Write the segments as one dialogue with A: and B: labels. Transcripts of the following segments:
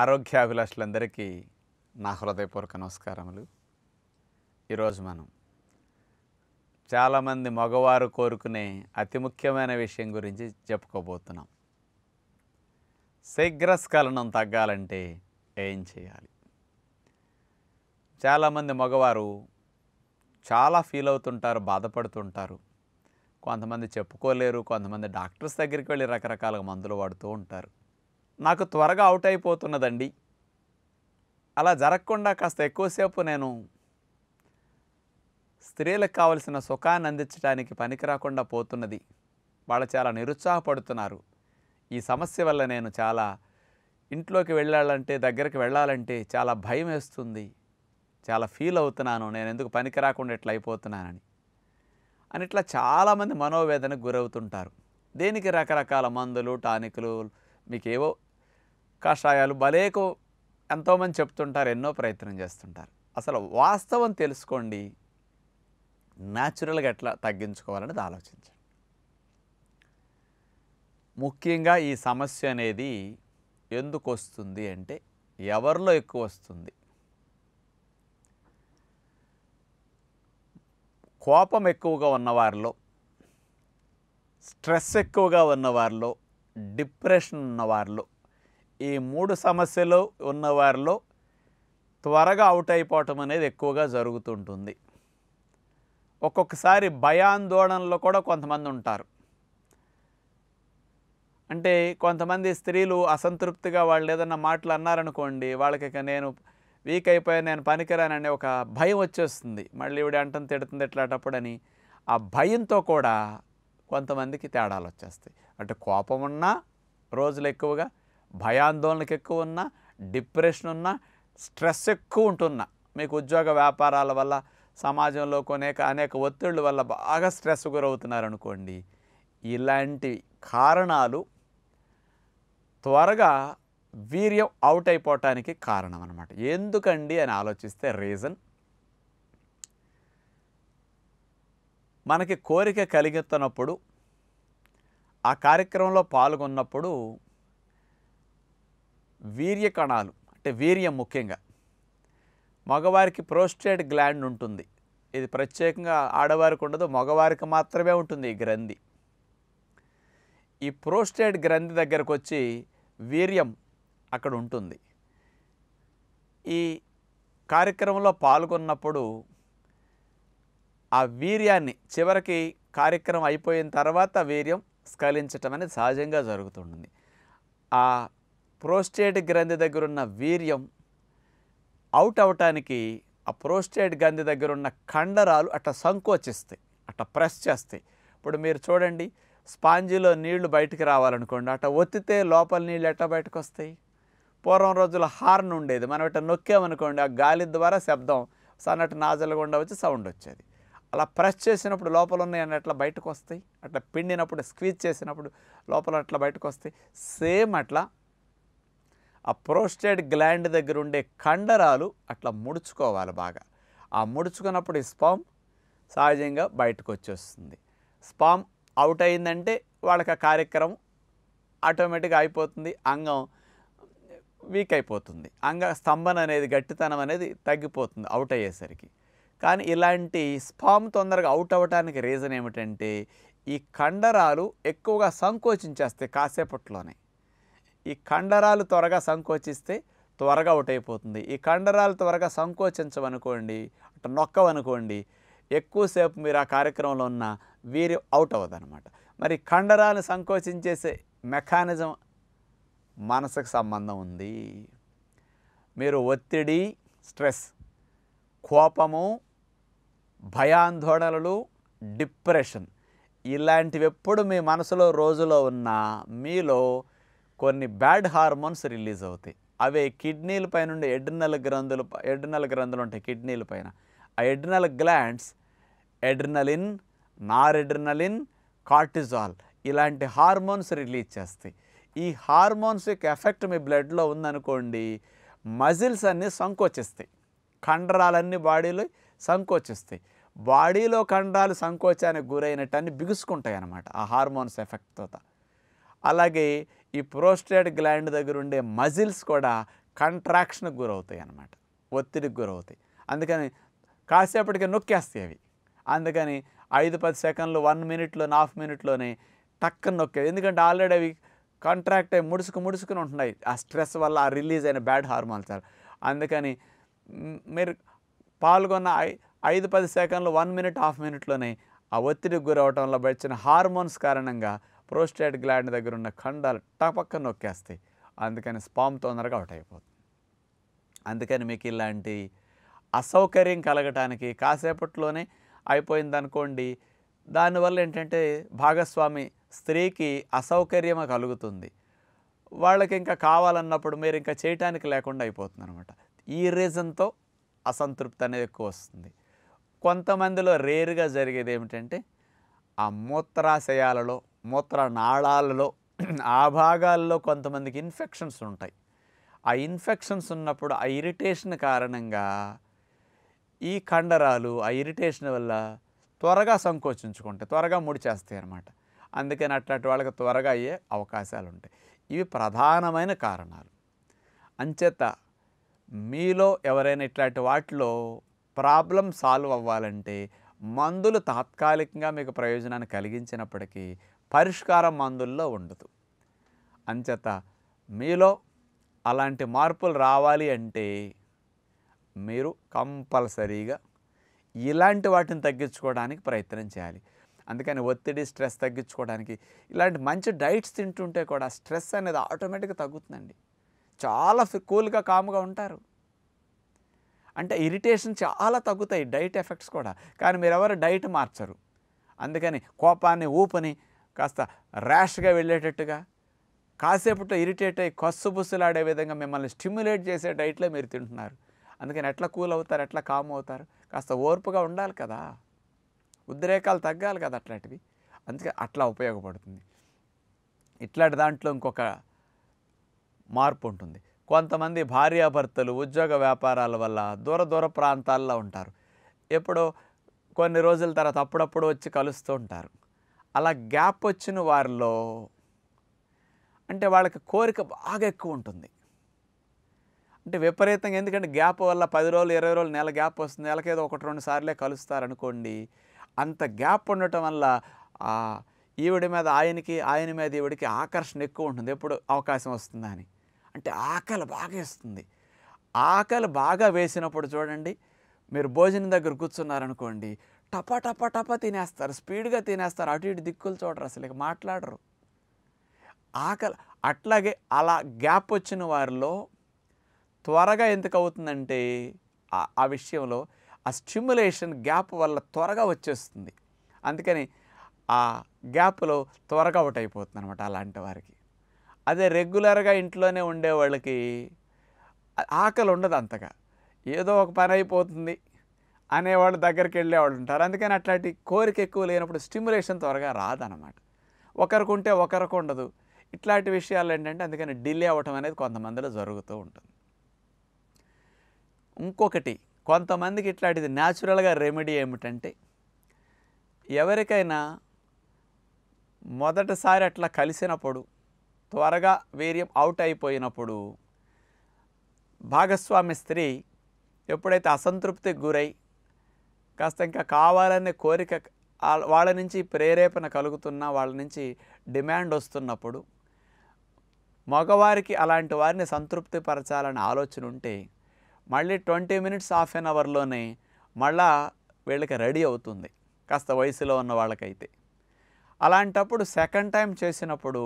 A: ఆరోగ్యాభిలాషులందరికీ నా హృదయపూర్వక నమస్కారములు ఈరోజు మనం చాలామంది మగవారు కోరుకునే అతి ముఖ్యమైన విషయం గురించి చెప్పుకోబోతున్నాం శీఘ్రస్ఖలనం తగ్గాలంటే ఏం చేయాలి చాలామంది మగవారు చాలా ఫీల్ అవుతుంటారు బాధపడుతుంటారు కొంతమంది చెప్పుకోలేరు కొంతమంది డాక్టర్స్ దగ్గరికి వెళ్ళి రకరకాలుగా మందులు వాడుతూ ఉంటారు నాకు త్వరగా అవుట్ అయిపోతున్నదండి అలా జరగకుండా కాస్త ఎక్కువసేపు నేను స్త్రీలకు కావలసిన సుఖాన్ని అందించడానికి పనికి రాకుండా పోతున్నది వాళ్ళు చాలా నిరుత్సాహపడుతున్నారు ఈ సమస్య వల్ల నేను చాలా ఇంట్లోకి వెళ్ళాలంటే దగ్గరికి వెళ్ళాలంటే చాలా భయం వేస్తుంది చాలా ఫీల్ అవుతున్నాను నేను ఎందుకు పనికి రాకుండా ఇట్లా అయిపోతున్నానని అని ఇట్లా చాలామంది మనోవేదనకు గురవుతుంటారు దేనికి రకరకాల మందులు టానికులు మీకేవో కషాయాలు భలేకు ఎంతోమంది చెప్తుంటారు ఎన్నో ప్రయత్నం చేస్తుంటారు అసలు వాస్తవం తెలుసుకోండి న్యాచురల్గా ఎట్లా తగ్గించుకోవాలనేది ఆలోచించండి ముఖ్యంగా ఈ సమస్య అనేది ఎందుకు వస్తుంది అంటే ఎవరిలో ఎక్కువ వస్తుంది కోపం ఎక్కువగా ఉన్నవారిలో స్ట్రెస్ ఎక్కువగా ఉన్నవారిలో డిప్రెషన్ ఉన్నవారిలో ఈ మూడు సమస్యలు ఉన్నవారిలో త్వరగా అవుట్ అయిపోవటం అనేది ఎక్కువగా జరుగుతుంటుంది ఒక్కొక్కసారి భయాందోళనలో కూడా కొంతమంది ఉంటారు అంటే కొంతమంది స్త్రీలు అసంతృప్తిగా వాళ్ళు ఏదన్నా మాటలు అన్నారనుకోండి వాళ్ళకి ఇక నేను వీక్ అయిపోయాను నేను పనికిరానని ఒక భయం వచ్చేస్తుంది మళ్ళీ ఇవిడ అంటం తిడుతుంది ఇట్లాటప్పుడని ఆ భయంతో కూడా కొంతమందికి తేడాలు వచ్చేస్తాయి అంటే కోపం ఉన్నా రోజులు ఎక్కువగా భయాందోళనకు ఎక్కువ ఉన్నా డిప్రెషన్ ఉన్నా స్ట్రెస్ ఎక్కువ ఉంటున్నా మీకు ఉద్యోగ వ్యాపారాల వల్ల సమాజంలో కొనేక అనేక ఒత్తిళ్ళ వల్ల బాగా స్ట్రెస్ గురవుతున్నారనుకోండి ఇలాంటి కారణాలు త్వరగా వీర్యం అవుట్ అయిపోవటానికి కారణం అనమాట ఎందుకండి అని ఆలోచిస్తే రీజన్ మనకి కోరిక కలిగెత్తినప్పుడు ఆ కార్యక్రమంలో పాల్గొన్నప్పుడు వీర్య కణాలు అంటే వీర్యం ముఖ్యంగా మగవారికి ప్రోస్టేట్ గ్లాండ్ ఉంటుంది ఇది ప్రత్యేకంగా ఆడవారికి ఉండదు మగవారికి మాత్రమే ఉంటుంది ఈ గ్రంథి ఈ ప్రోస్టేట్ గ్రంథి దగ్గరకు వచ్చి వీర్యం అక్కడ ఉంటుంది ఈ కార్యక్రమంలో పాల్గొన్నప్పుడు ఆ వీర్యాన్ని చివరికి కార్యక్రమం అయిపోయిన తర్వాత వీర్యం స్ఖలించటం అనేది సహజంగా జరుగుతుంటుంది ఆ ప్రోస్టేట్ గ్రంథి దగ్గర ఉన్న వీర్యం అవుట్ అవటానికి ఆ ప్రోస్టేట్ గ్రంథి దగ్గర ఉన్న కండరాలు అట్ట సంకోచిస్తాయి అట్ట ప్రెస్ చేస్తాయి ఇప్పుడు మీరు చూడండి స్పాంజిలో నీళ్లు బయటికి రావాలనుకోండి అట్ట ఒత్తితే లోపల నీళ్ళు ఎట్ట బయటకు వస్తాయి పూర్వం రోజుల హార్న్ ఉండేది మనం ఇట్లా నొక్కామనుకోండి ఆ గాలి ద్వారా శబ్దం సన్నటి నాజలు గుండా వచ్చి సౌండ్ వచ్చేది అలా ప్రెస్ చేసినప్పుడు లోపల ఉన్నాయని అట్లా బయటకు వస్తాయి అట్లా పిండినప్పుడు స్క్వీజ్ చేసినప్పుడు లోపల అట్లా బయటకు వస్తాయి సేమ్ అట్లా ఆ ప్రోస్టేట్ గ్లాండ్ దగ్గర ఉండే కండరాలు అట్లా ముడుచుకోవాలి బాగా ఆ ముడుచుకున్నప్పుడు ఈ స్పామ్ సహజంగా బయటకు వచ్చేస్తుంది స్పామ్ అవుట్ అయిందంటే వాళ్ళకి ఆ కార్యక్రమం ఆటోమేటిక్గా అయిపోతుంది అంగం వీక్ అయిపోతుంది అంగ స్తంభన అనేది గట్టితనం అనేది తగ్గిపోతుంది అవుట్ అయ్యేసరికి కానీ ఇలాంటి స్పామ్ తొందరగా అవుట్ అవ్వడానికి రీజన్ ఏమిటంటే ఈ కండరాలు ఎక్కువగా సంకోచించేస్తాయి కాసేపట్లోనే ఈ కండరాలు త్వరగా సంకోచిస్తే త్వరగా అవుట్ అయిపోతుంది ఈ కండరాలు త్వరగా సంకోచించవనుకోండి అటు నొక్కవనుకోండి ఎక్కువసేపు మీరు ఆ కార్యక్రమంలో ఉన్న వీరి అవుట్ అవ్వదనమాట మరి కండరాలు సంకోచించేసే మెకానిజం మనసుకు సంబంధం ఉంది మీరు ఒత్తిడి స్ట్రెస్ కోపము భయాందోళనలు డిప్రెషన్ ఇలాంటివి ఎప్పుడు మీ మనసులో రోజులో ఉన్న మీలో కొన్ని బ్యాడ్ హార్మోన్స్ రిలీజ్ అవుతాయి అవి కిడ్నీల పైన ఉండే ఎడ్రినల్ గ్రంథులు ఎడ్రినల్ గ్రంథులు ఉంటాయి కిడ్నీల పైన ఆ adrenal glands adrenaline noradrenaline cortisol ఇలాంటి హార్మోన్స్ రిలీజ్ చేస్తాయి ఈ హార్మోన్స్ యొక్క ఎఫెక్ట్ మీ బ్లడ్లో ఉందనుకోండి మజిల్స్ అన్నీ సంకోచిస్తాయి కండరాలన్నీ బాడీలో సంకోచిస్తాయి బాడీలో కండరాలు సంకోచానికి గురైనట్టు అన్ని బిగుసుకుంటాయి అన్నమాట ఆ హార్మోన్స్ ఎఫెక్ట్తో అలాగే ఈ ప్రోస్టేట్ గ్లాండ్ దగ్గర ఉండే మజిల్స్ కూడా కంట్రాక్షన్కి గురవుతాయి అన్నమాట ఒత్తిడికి గురవుతాయి అందుకని కాసేపటికి నొక్కేస్తాయి అవి అందుకని ఐదు పది సెకండ్లు వన్ మినిట్లో హాఫ్ మినిట్లోనే టక్కన నొక్కేవి ఎందుకంటే ఆల్రెడీ అవి కాంట్రాక్ట్ అయ్యి ముడుచుకు ముడుచుకుని ఉంటున్నాయి ఆ స్ట్రెస్ వల్ల ఆ రిలీజ్ అయిన బ్యాడ్ హార్మోన్స్ అందుకని మీరు పాల్గొన్న ఐదు పది సెకండ్లు వన్ మినిట్ హాఫ్ మినిట్లోనే ఆ ఒత్తిడికి గురవటంలో వచ్చిన హార్మోన్స్ కారణంగా ప్రోస్టేట్ గ్లాండ్ దగ్గర ఉన్న ఖండాలు టపక్క నొక్కేస్తాయి అందుకని స్పామ్ తొందరగా అవుట్ అయిపోతుంది అందుకని మీకు ఇలాంటి అసౌకర్యం కలగటానికి కాసేపట్లోనే అయిపోయింది అనుకోండి దానివల్ల ఏంటంటే భాగస్వామి స్త్రీకి అసౌకర్యం కలుగుతుంది వాళ్ళకి ఇంకా కావాలన్నప్పుడు మీరు ఇంకా చేయటానికి లేకుండా అయిపోతుంది అనమాట ఈ రీజన్తో అసంతృప్తి అనేది ఎక్కువ వస్తుంది కొంతమందిలో రేరుగా జరిగేది ఏమిటంటే ఆ మూత్రాశయాలలో మూత్ర నాళాలలో ఆ భాగాల్లో కొంతమందికి ఇన్ఫెక్షన్స్ ఉంటాయి ఆ ఇన్ఫెక్షన్స్ ఉన్నప్పుడు ఆ ఇరిటేషన్ కారణంగా ఈ కండరాలు ఆ ఇరిటేషన్ వల్ల త్వరగా సంకోచించుకుంటాయి త్వరగా ముడిచేస్తాయి అన్నమాట అందుకని అట్లాంటి వాళ్ళకి త్వరగా అయ్యే అవకాశాలు ఉంటాయి ఇవి ప్రధానమైన కారణాలు అంచేత మీలో ఎవరైనా ఇట్లాంటి వాటిలో ప్రాబ్లం సాల్వ్ అవ్వాలంటే మందులు తాత్కాలికంగా మీకు ప్రయోజనాన్ని కలిగించినప్పటికీ పరిష్కారం మందుల్లో ఉండదు అంచేత మీలో అలాంటి మార్పులు రావాలి అంటే మీరు కంపల్సరీగా ఇలాంటి వాటిని తగ్గించుకోవడానికి ప్రయత్నం చేయాలి అందుకని ఒత్తిడి స్ట్రెస్ తగ్గించుకోవడానికి ఇలాంటి మంచి డైట్స్ తింటుంటే కూడా స్ట్రెస్ అనేది ఆటోమేటిక్గా తగ్గుతుందండి చాలా కూల్గా కామ్గా ఉంటారు అంటే ఇరిటేషన్ చాలా తగ్గుతాయి డైట్ ఎఫెక్ట్స్ కూడా కానీ మీరు ఎవరు డైట్ మార్చరు అందుకని కోపాన్ని ఊపని కాస్త ర్యాష్గా వెళ్ళేటట్టుగా కాసేపట్లో ఇరిటేట్ అయ్యి కొస్సు బుస్సులాడే విధంగా మిమ్మల్ని స్టిమ్యులేట్ చేసే డైట్లో మీరు తింటున్నారు అందుకని ఎట్లా కూల్ అవుతారు ఎట్లా కామ్ అవుతారు కాస్త ఓర్పుగా ఉండాలి కదా ఉద్రేకాలు తగ్గాలి కదా అట్లాంటివి అందుకే అట్లా ఉపయోగపడుతుంది ఇట్లాంటి దాంట్లో ఇంకొక మార్పు ఉంటుంది కొంతమంది భార్యాభర్తలు ఉద్యోగ వ్యాపారాల వల్ల దూర దూర ప్రాంతాల్లో ఉంటారు ఎప్పుడో కొన్ని రోజుల తర్వాత అప్పుడప్పుడు వచ్చి కలుస్తూ ఉంటారు అలా గ్యాప్ వచ్చిన వారిలో అంటే వాళ్ళకి కోరిక బాగా ఎక్కువ ఉంటుంది అంటే విపరీతంగా ఎందుకంటే గ్యాప్ వల్ల పది రోజులు ఇరవై రోజులు నెల గ్యాప్ వస్తుంది నెలకేదో ఒకటి రెండు సార్లే కలుస్తారనుకోండి అంత గ్యాప్ ఉండటం వల్ల ఈవిడి మీద ఆయనకి ఆయన మీద ఈవిడికి ఆకర్షణ ఎక్కువ ఉంటుంది ఎప్పుడు అవకాశం వస్తుందని అంటే ఆకలి బాగా వేస్తుంది ఆకలి బాగా వేసినప్పుడు చూడండి మీరు భోజనం దగ్గర కూర్చున్నారనుకోండి టపా టపా టపా తినేస్తారు స్పీడ్గా తినేస్తారు అటు ఇటు దిక్కులు చూడరు అసలు ఇక మాట్లాడరు ఆకలి అట్లాగే అలా గ్యాప్ వచ్చిన వారిలో త్వరగా ఎందుకు అవుతుందంటే ఆ విషయంలో ఆ స్టిమ్యులేషన్ గ్యాప్ వల్ల త్వరగా వచ్చేస్తుంది అందుకని ఆ గ్యాప్లో త్వరగా అవుట్ అయిపోతుంది అనమాట అలాంటి వారికి అదే రెగ్యులర్గా ఇంట్లోనే ఉండే వాళ్ళకి ఆకలి ఉండదు అంతగా ఏదో ఒక పని అయిపోతుంది అనేవాళ్ళు దగ్గరికి వెళ్ళేవాళ్ళు ఉంటారు అందుకని అట్లాంటి కోరిక ఎక్కువ లేనప్పుడు స్టిమ్యులేషన్ త్వరగా రాదనమాట ఒకరికి ఉంటే ఒకరికి ఉండదు ఇట్లాంటి విషయాలు ఏంటంటే అందుకని డిలే అవ్వటం అనేది కొంతమందిలో జరుగుతూ ఉంటుంది ఇంకొకటి కొంతమందికి ఇట్లాంటిది న్యాచురల్గా రెమెడీ ఏమిటంటే ఎవరికైనా మొదటిసారి అట్లా కలిసినప్పుడు త్వరగా వీర్యం అవుట్ అయిపోయినప్పుడు భాగస్వామి స్త్రీ ఎప్పుడైతే అసంతృప్తికి గురై కాస్త ఇంకా కావాలనే కోరిక వాళ్ళ నుంచి ప్రేరేపణ కలుగుతున్న వాళ్ళ నుంచి డిమాండ్ వస్తున్నప్పుడు మగవారికి అలాంటి వారిని సంతృప్తి పరచాలని ఆలోచన ఉంటే మళ్ళీ ట్వంటీ మినిట్స్ హాఫ్ అన్ అవర్లోనే మళ్ళా వీళ్ళకి రెడీ అవుతుంది కాస్త వయసులో ఉన్న వాళ్ళకైతే అలాంటప్పుడు సెకండ్ టైం చేసినప్పుడు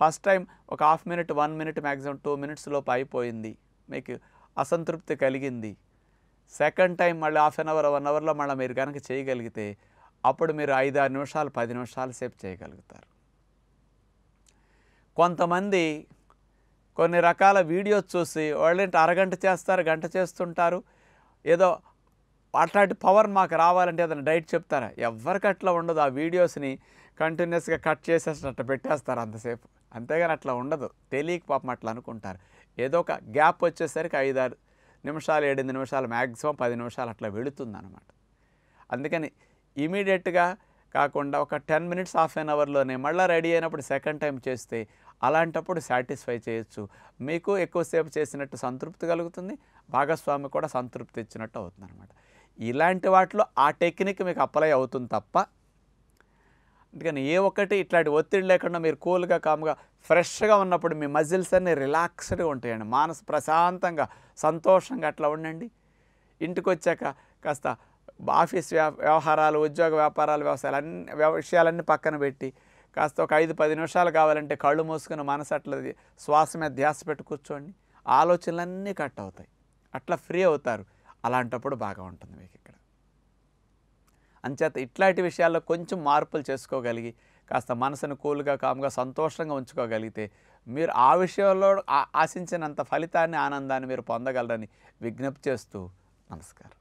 A: ఫస్ట్ టైం ఒక half minute one minute maximum two minutes లోపు అయిపోయింది మీకు అసంతృప్తి కలిగింది సెకండ్ టైం మళ్ళీ హాఫ్ అన్ అవర్ వన్ అవర్లో మళ్ళీ మీరు కనుక చేయగలిగితే అప్పుడు మీరు ఐదు ఆరు నిమిషాలు పది నిమిషాలు సేపు చేయగలుగుతారు కొంతమంది కొన్ని రకాల వీడియోస్ చూసి వాళ్ళేంటి అరగంట చేస్తారు గంట చేస్తుంటారు ఏదో అట్లాంటి పవర్ మాకు రావాలంటే ఏదైనా డైట్ చెప్తారా ఎవరికి అట్లా ఉండదు ఆ వీడియోస్ని కంటిన్యూస్గా కట్ చేసేసినట్టు పెట్టేస్తారు అంతసేపు అంతేగాని అట్లా ఉండదు తెలియక పాపం అట్లా అనుకుంటారు ఏదో ఒక గ్యాప్ వచ్చేసరికి ఐదారు నిమిషాలు ఏడెనిమిది నిమిషాలు మ్యాక్సిమం పది నిమిషాలు అట్లా వెళుతుందనమాట అందుకని ఇమీడియట్గా కాకుండా ఒక టెన్ మినిట్స్ హాఫ్ అన్ అవర్లోనే మళ్ళీ రెడీ అయినప్పుడు సెకండ్ టైం చేస్తే అలాంటప్పుడు సాటిస్ఫై చేయొచ్చు మీకు ఎక్కువసేపు చేసినట్టు సంతృప్తి కలుగుతుంది భాగస్వామి కూడా సంతృప్తి ఇచ్చినట్టు అవుతుంది అనమాట ఇలాంటి వాటిలో ఆ టెక్నిక్ మీకు అప్లై అవుతుంది తప్ప అందుకని ఏ ఒక్కటి ఇట్లాంటి ఒత్తిడి లేకుండా మీరు కూల్గా కామ్గా ఫ్రెష్గా ఉన్నప్పుడు మీ మజిల్స్ అన్నీ రిలాక్స్డ్గా ఉంటాయండి మానసు ప్రశాంతంగా సంతోషంగా అట్లా ఉండండి ఇంటికి వచ్చాక కాస్త ఆఫీస్ వ్యవహారాలు ఉద్యోగ వ్యాపారాలు వ్యవసాయాలు అన్ని విషయాలన్నీ పక్కన పెట్టి కాస్త ఒక ఐదు పది నిమిషాలు కావాలంటే కళ్ళు మూసుకుని మనసు అట్లా శ్వాస మీద ధ్యాస పెట్టి కూర్చోండి ఆలోచనలన్నీ కట్ అవుతాయి అట్లా ఫ్రీ అవుతారు అలాంటప్పుడు బాగా ఉంటుంది మీకు అంచేత ఇట్లాంటి విషయాల్లో కొంచెం మార్పులు చేసుకోగలిగి కాస్త మనసును కూల్గా కామ్గా సంతోషంగా ఉంచుకోగలిగితే మీరు ఆ విషయంలో ఆశించినంత ఫలితాన్ని ఆనందాన్ని మీరు పొందగలరని విజ్ఞప్తి చేస్తూ నమస్కారం